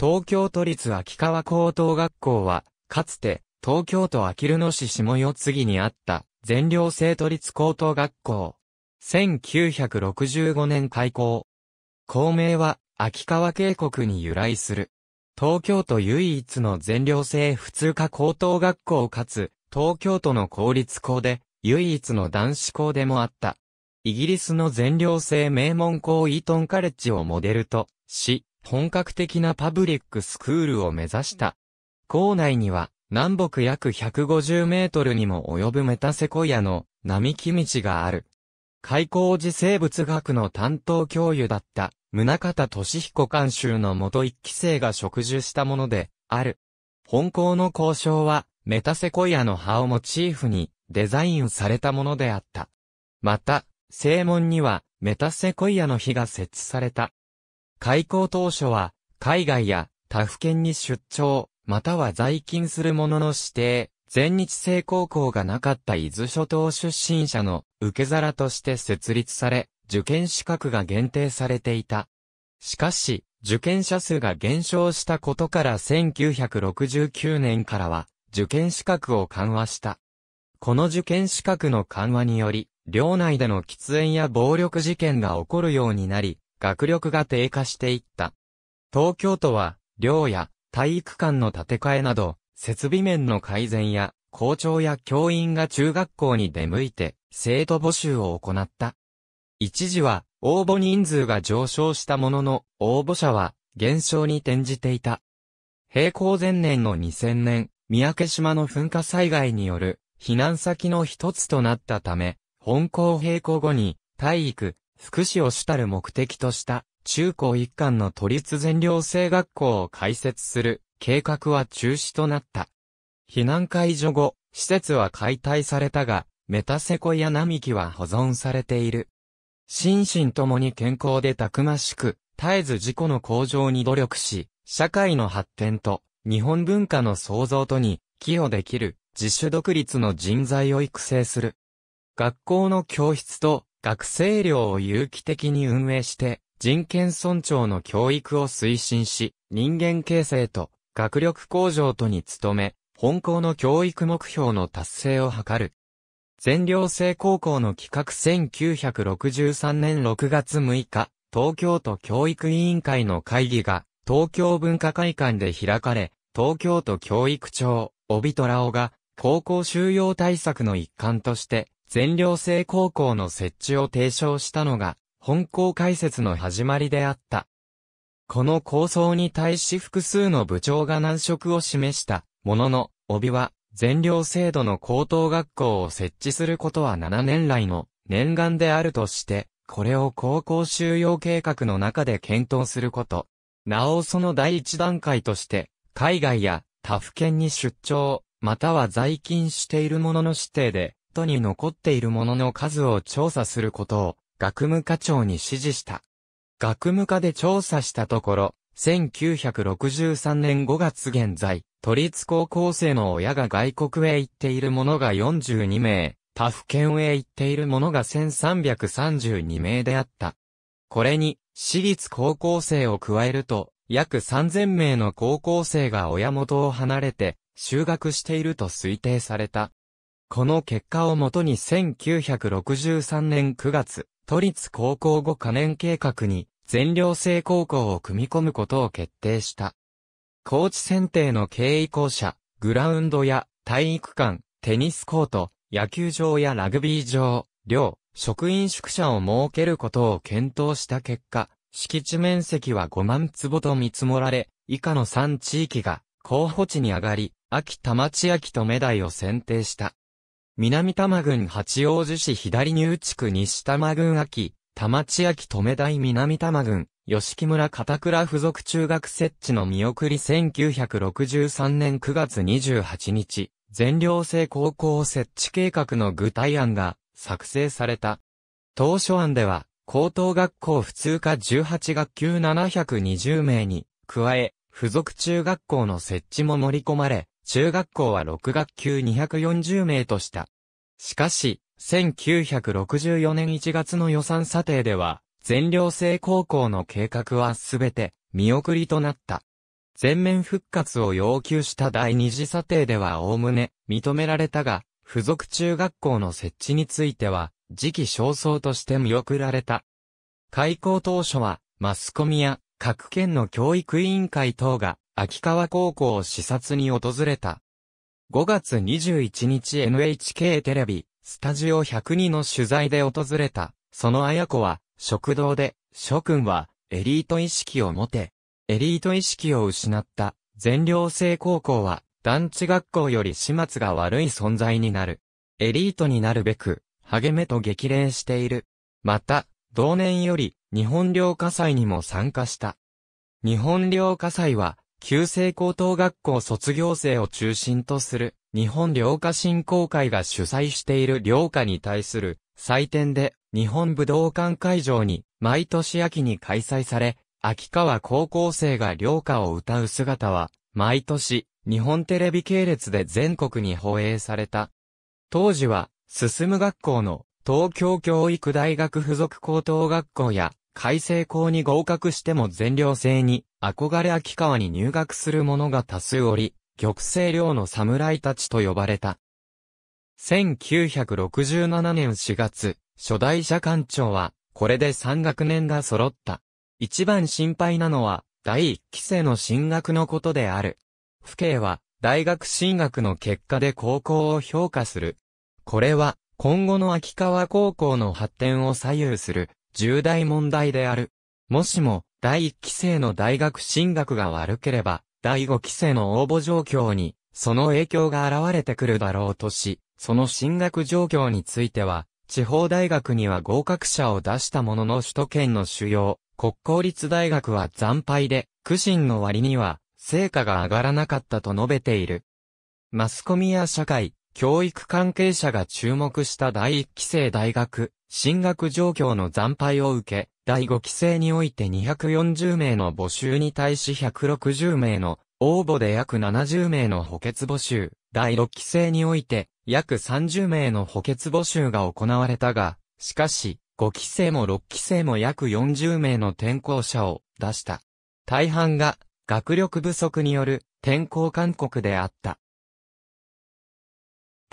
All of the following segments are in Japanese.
東京都立秋川高等学校は、かつて、東京都秋き野市下四次にあった、全寮制都立高等学校。1965年開校。校名は、秋川渓谷に由来する。東京都唯一の全寮制普通科高等学校かつ、東京都の公立校で、唯一の男子校でもあった。イギリスの全寮制名門校イートンカレッジをモデルと、し、本格的なパブリックスクールを目指した。校内には、南北約150メートルにも及ぶメタセコイアの並木道がある。開校時生物学の担当教諭だった、宗方俊彦監修の元一期生が植樹したもので、ある。本校の交渉は、メタセコイアの葉をモチーフにデザインされたものであった。また、正門には、メタセコイアの火が設置された。開校当初は、海外や他府県に出張、または在勤する者の指定、全日制高校がなかった伊豆諸島出身者の受け皿として設立され、受験資格が限定されていた。しかし、受験者数が減少したことから1969年からは、受験資格を緩和した。この受験資格の緩和により、寮内での喫煙や暴力事件が起こるようになり、学力が低下していった。東京都は、寮や体育館の建て替えなど、設備面の改善や、校長や教員が中学校に出向いて、生徒募集を行った。一時は、応募人数が上昇したものの、応募者は、減少に転じていた。平行前年の2000年、三宅島の噴火災害による避難先の一つとなったため、本校閉校後に体育、福祉を主たる目的とした中高一貫の都立全寮制学校を開設する計画は中止となった。避難解除後、施設は解体されたが、メタセコや並木は保存されている。心身ともに健康でたくましく、絶えず自己の向上に努力し、社会の発展と日本文化の創造とに寄与できる自主独立の人材を育成する。学校の教室と学生寮を有機的に運営して、人権尊重の教育を推進し、人間形成と学力向上とに努め、本校の教育目標の達成を図る。全寮制高校の企画1963年6月6日、東京都教育委員会の会議が、東京文化会館で開かれ、東京都教育庁、帯虎尾が、高校収容対策の一環として、全寮制高校の設置を提唱したのが、本校開設の始まりであった。この構想に対し複数の部長が難色を示したものの、帯は、全寮制度の高等学校を設置することは7年来の念願であるとして、これを高校収容計画の中で検討すること。なおその第一段階として、海外や他府県に出張、または在勤しているものの指定で、トに残っているものの数を調査することを学務課長に指示した。学務課で調査したところ、1963年5月現在、都立高校生の親が外国へ行っているものが42名、他府県へ行っているものが1332名であった。これに、私立高校生を加えると、約3000名の高校生が親元を離れて、就学していると推定された。この結果をもとに1963年9月、都立高校後可燃計画に全寮制高校を組み込むことを決定した。高知選定の経営校舎、グラウンドや体育館、テニスコート、野球場やラグビー場、寮、職員宿舎を設けることを検討した結果、敷地面積は5万坪と見積もられ、以下の3地域が候補地に上がり、秋田町秋と目台を選定した。南多摩郡八王子市左入地区西多摩郡秋、田町秋留台南多摩郡、吉木村片倉附属中学設置の見送り1963年9月28日、全寮制高校設置計画の具体案が作成された。当初案では、高等学校普通科18学級720名に、加え、付属中学校の設置も盛り込まれ、中学校は6学級240名とした。しかし、1964年1月の予算査定では、全寮制高校の計画はすべて見送りとなった。全面復活を要求した第二次査定では概ね認められたが、付属中学校の設置については、時期尚早として見送られた。開校当初は、マスコミや各県の教育委員会等が秋川高校を視察に訪れた。5月21日 NHK テレビ、スタジオ102の取材で訪れた、その綾子は、食堂で、諸君は、エリート意識を持て、エリート意識を失った、全寮制高校は、団地学校より始末が悪い存在になる。エリートになるべく、励めと激励している。また、同年より、日本領火災にも参加した。日本領火災は、旧制高等学校卒業生を中心とする日本良家振興会が主催している良歌に対する祭典で日本武道館会場に毎年秋に開催され、秋川高校生が良歌を歌う姿は毎年日本テレビ系列で全国に放映された。当時は進む学校の東京教育大学附属高等学校や改正校に合格しても全寮制に憧れ秋川に入学する者が多数おり、玉成寮の侍たちと呼ばれた。1967年4月、初代社官長は、これで3学年が揃った。一番心配なのは、第1期生の進学のことである。父兄は、大学進学の結果で高校を評価する。これは、今後の秋川高校の発展を左右する重大問題である。もしも、第1期生の大学進学が悪ければ、第5期生の応募状況に、その影響が現れてくるだろうとし、その進学状況については、地方大学には合格者を出したものの首都圏の主要、国公立大学は惨敗で、苦心の割には、成果が上がらなかったと述べている。マスコミや社会、教育関係者が注目した第1期生大学、進学状況の惨敗を受け、第5期生において240名の募集に対し160名の、応募で約70名の補欠募集、第6期生において、約30名の補欠募集が行われたが、しかし、5期生も6期生も約40名の転校者を出した。大半が、学力不足による転校勧告であった。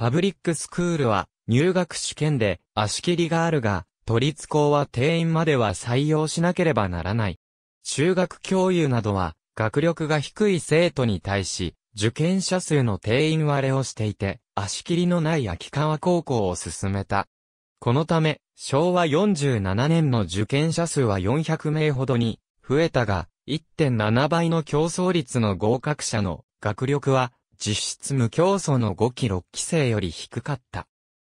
パブリックスクールは入学試験で足切りがあるが、都立校は定員までは採用しなければならない。中学教諭などは学力が低い生徒に対し、受験者数の定員割れをしていて、足切りのない秋川高校を進めた。このため、昭和47年の受験者数は400名ほどに増えたが、1.7倍の競争率の合格者の学力は実質無競争の5期6期生より低かった。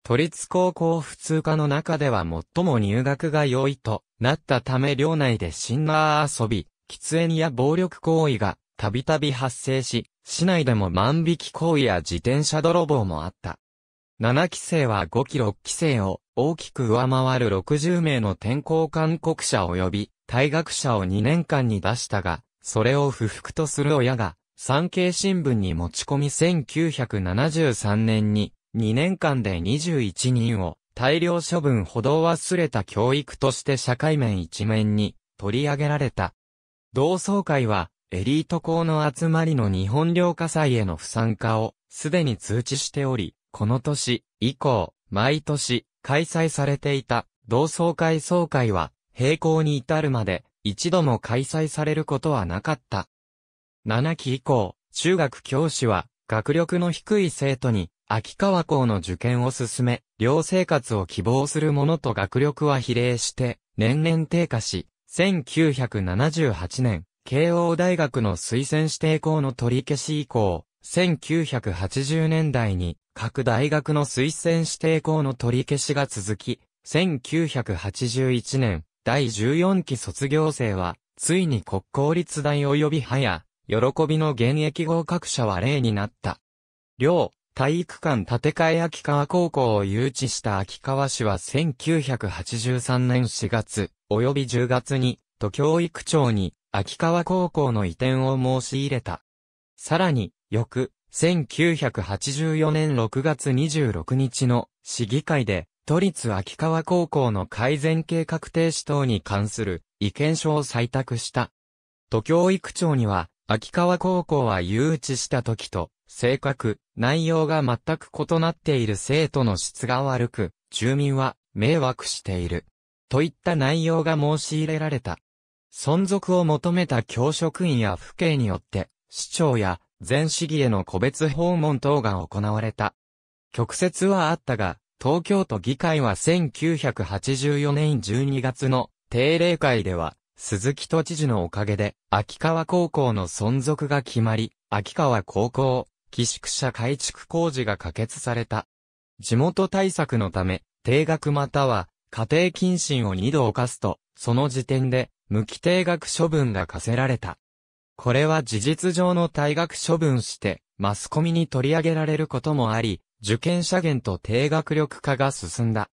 都立高校普通科の中では最も入学が良いとなったため寮内でシンナー遊び、喫煙や暴力行為がたびたび発生し、市内でも万引き行為や自転車泥棒もあった。7期生は5期6期生を大きく上回る60名の転校勧告者及び退学者を2年間に出したが、それを不服とする親が産経新聞に持ち込み1973年に2年間で21人を大量処分歩道忘れた教育として社会面一面に取り上げられた。同窓会はエリート校の集まりの日本領火災への不参加をすでに通知しており、この年以降、毎年開催されていた同窓会総会は並行に至るまで一度も開催されることはなかった。7期以降、中学教師は、学力の低い生徒に、秋川校の受験を進め、寮生活を希望する者と学力は比例して、年々低下し、1978年、慶応大学の推薦指定校の取り消し以降、1980年代に各大学の推薦指定校の取り消しが続き、1981年第14期卒業生は、ついに国公立大及び早、喜びの現役合格者は例になった。両、体育館建て替え秋川高校を誘致した秋川市は1983年4月、及び10月に、都教育庁に、秋川高校の移転を申し入れた。さらに、翌、1984年6月26日の市議会で、都立秋川高校の改善計画停止等に関する意見書を採択した。都教育庁には、秋川高校は誘致した時と、性格、内容が全く異なっている生徒の質が悪く、住民は迷惑している。といった内容が申し入れられた。存続を求めた教職員や府警によって、市長や全市議への個別訪問等が行われた。曲折はあったが、東京都議会は1984年12月の定例会では、鈴木都知事のおかげで、秋川高校の存続が決まり、秋川高校、寄宿舎改築工事が可決された。地元対策のため、定額または、家庭謹慎を二度犯すと、その時点で、無期定額処分が課せられた。これは事実上の退学処分して、マスコミに取り上げられることもあり、受験者限と定額力化が進んだ。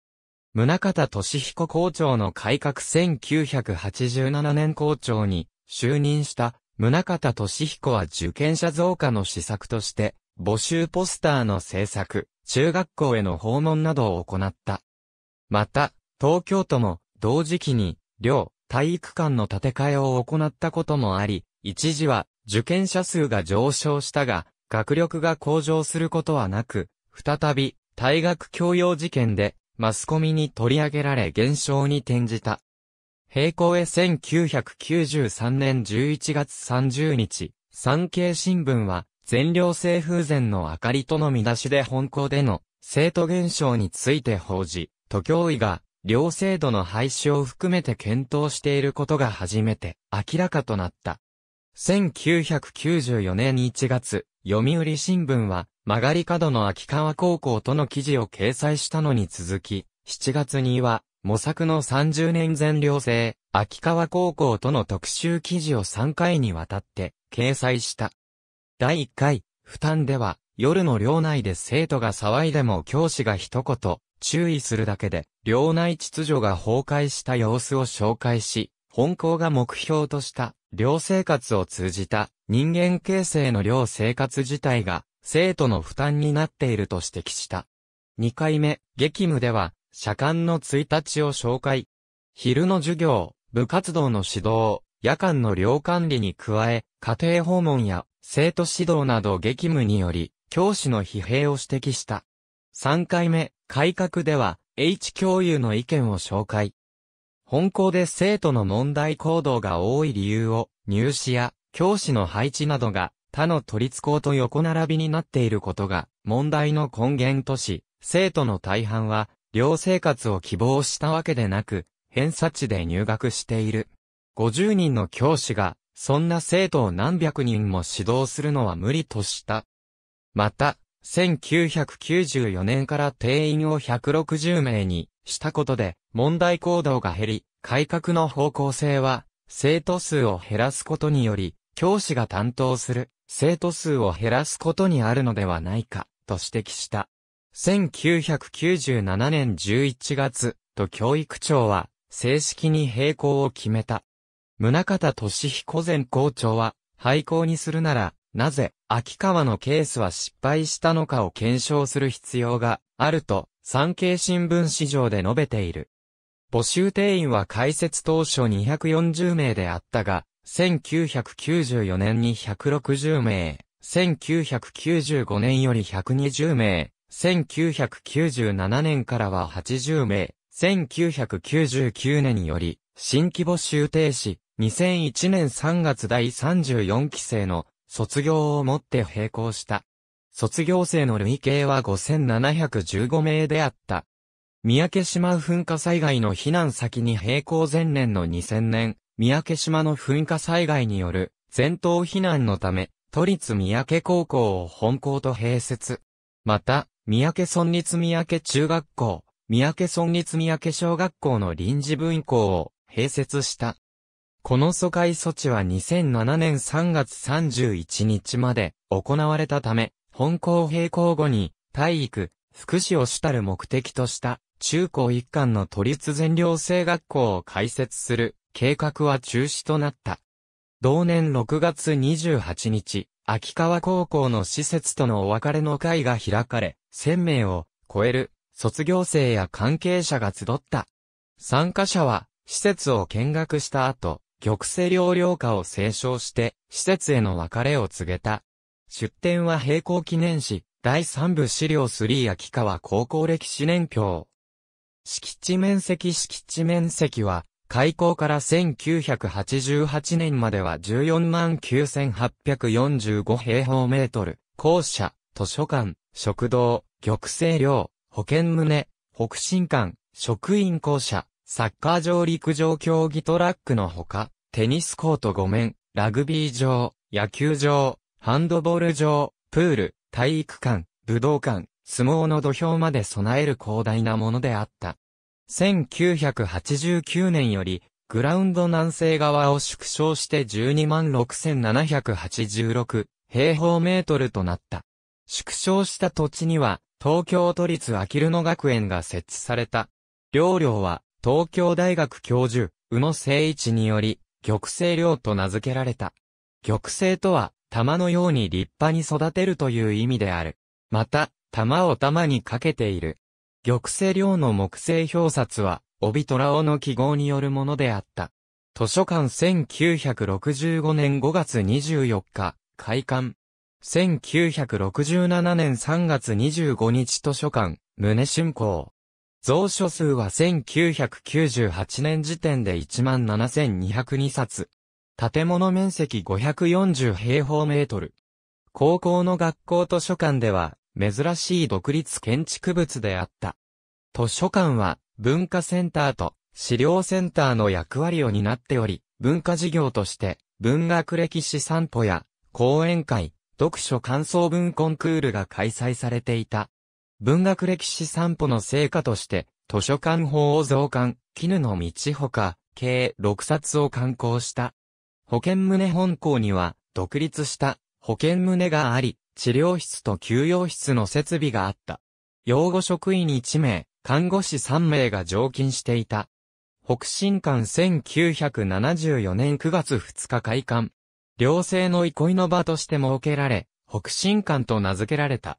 宗方俊彦校長の改革1987年校長に就任した宗方俊彦は受験者増加の施策として、募集ポスターの制作、中学校への訪問などを行った。また、東京都も同時期に、両体育館の建て替えを行ったこともあり、一時は受験者数が上昇したが、学力が向上することはなく、再び、大学教養事件でマスコミに取り上げられ減少に転じた。平行へ1993年11月30日、産経新聞は、全寮制風前の明かりとの見出しで本校での生徒減少について報じ、都教委が寮制度の廃止を含めて検討していることが初めて明らかとなった。1994年1月、読売新聞は、曲がり角の秋川高校との記事を掲載したのに続き、7月には、模索の30年前寮生、秋川高校との特集記事を3回にわたって、掲載した。第1回、負担では、夜の寮内で生徒が騒いでも教師が一言、注意するだけで、寮内秩序が崩壊した様子を紹介し、本校が目標とした寮生活を通じた人間形成の寮生活自体が生徒の負担になっていると指摘した。2回目、激務では、社官の1日を紹介。昼の授業、部活動の指導、夜間の寮管理に加え、家庭訪問や生徒指導など激務により、教師の疲弊を指摘した。3回目、改革では、H 教有の意見を紹介。本校で生徒の問題行動が多い理由を、入試や教師の配置などが他の都立校と横並びになっていることが問題の根源とし、生徒の大半は寮生活を希望したわけでなく、偏差値で入学している。50人の教師が、そんな生徒を何百人も指導するのは無理とした。また、1994年から定員を160名にしたことで、問題行動が減り、改革の方向性は、生徒数を減らすことにより、教師が担当する生徒数を減らすことにあるのではないか、と指摘した。1997年11月、と教育庁は、正式に閉校を決めた。宗方俊彦前校長は、廃校にするなら、なぜ、秋川のケースは失敗したのかを検証する必要があると産経新聞市場で述べている。募集定員は開設当初240名であったが、1994年に160名、1995年より120名、1997年からは80名、1999年により新規募集停止、2001年3月第34期生の卒業をもって並行した。卒業生の累計は5715名であった。三宅島噴火災害の避難先に並行前年の2000年、三宅島の噴火災害による全島避難のため、都立三宅高校を本校と併設。また、三宅村立三宅中学校、三宅村立三宅小学校の臨時分校を併設した。この疎開措置は2007年3月31日まで行われたため、本校閉校後に、体育、福祉を主たる目的とした、中高一貫の都立全寮制学校を開設する、計画は中止となった。同年6月28日、秋川高校の施設とのお別れの会が開かれ、1000名を超える卒業生や関係者が集った。参加者は、施設を見学した後、玉成寮寮下を清唱して、施設への別れを告げた。出典は平行記念誌、第3部資料3秋川高校歴史年表。敷地面積敷地面積は、開校から1988年までは149,845平方メートル、校舎、図書館、食堂、玉成寮、保健棟、北新館、職員校舎、サッカー場陸上競技トラックのほか、テニスコート5面、ラグビー場、野球場、ハンドボール場、プール、体育館、武道館、相撲の土俵まで備える広大なものであった。1989年より、グラウンド南西側を縮小して126,786平方メートルとなった。縮小した土地には、東京都立アキル野学園が設置された。両寮は、東京大学教授、宇野誠一により、玉成寮と名付けられた。玉成とは、玉のように立派に育てるという意味である。また、玉を玉にかけている。玉瀬寮の木製表札は、帯虎尾の記号によるものであった。図書館1965年5月24日、開館。1967年3月25日図書館、宗春光。蔵書数は1998年時点で17,202冊。建物面積540平方メートル。高校の学校図書館では、珍しい独立建築物であった。図書館は、文化センターと資料センターの役割を担っており、文化事業として、文学歴史散歩や、講演会、読書感想文コンクールが開催されていた。文学歴史散歩の成果として、図書館法を増刊、絹の道ほか、計6冊を刊行した。保健棟本校には、独立した保健棟があり、治療室と休養室の設備があった。養護職員1名、看護師3名が常勤していた。北新館1974年9月2日開館。両生の憩いの場として設けられ、北新館と名付けられた。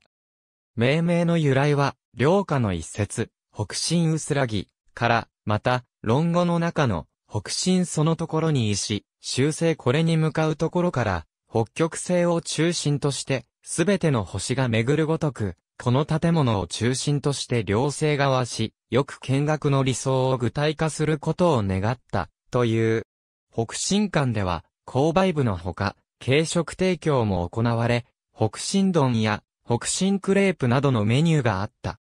命名の由来は、両家の一節、北新薄らぎ、から、また、論語の中の、北新そのところに石、修正これに向かうところから、北極星を中心として、すべての星が巡るごとく、この建物を中心として両星側し、よく見学の理想を具体化することを願った、という。北新館では、購買部のほか、軽食提供も行われ、北新丼や北新クレープなどのメニューがあった。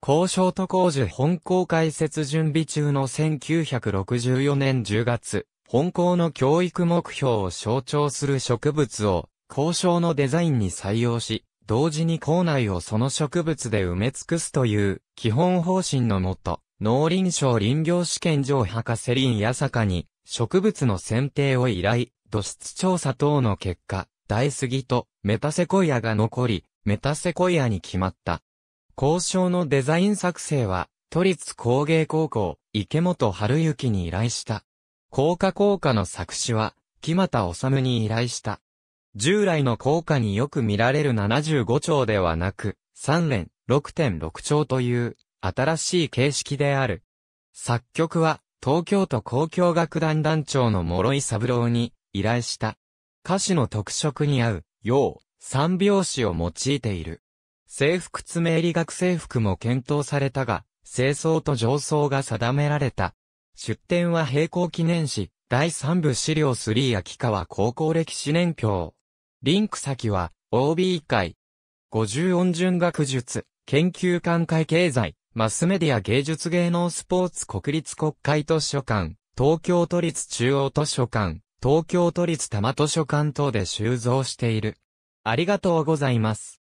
交渉と工事本校開設準備中の1964年10月、本校の教育目標を象徴する植物を、校章のデザインに採用し、同時に校内をその植物で埋め尽くすという基本方針のもと、農林省林業試験場博士林八坂に植物の選定を依頼、土質調査等の結果、大杉とメタセコイアが残り、メタセコイアに決まった。交渉のデザイン作成は、都立工芸高校、池本春之に依頼した。高架効果の作詞は、木又治に依頼した。従来の効果によく見られる75兆ではなく、3連6.6兆という新しい形式である。作曲は東京都交響楽団団長の諸井三郎に依頼した。歌詞の特色に合う、よう、三拍子を用いている。制服詰め入り学生服も検討されたが、清掃と上層が定められた。出典は平行記念誌、第3部資料3秋川高校歴史年表。リンク先は、OB 会。50音順学術、研究館会経済、マスメディア芸術芸能スポーツ国立国会図書館、東京都立中央図書館、東京都立多摩図書館等で収蔵している。ありがとうございます。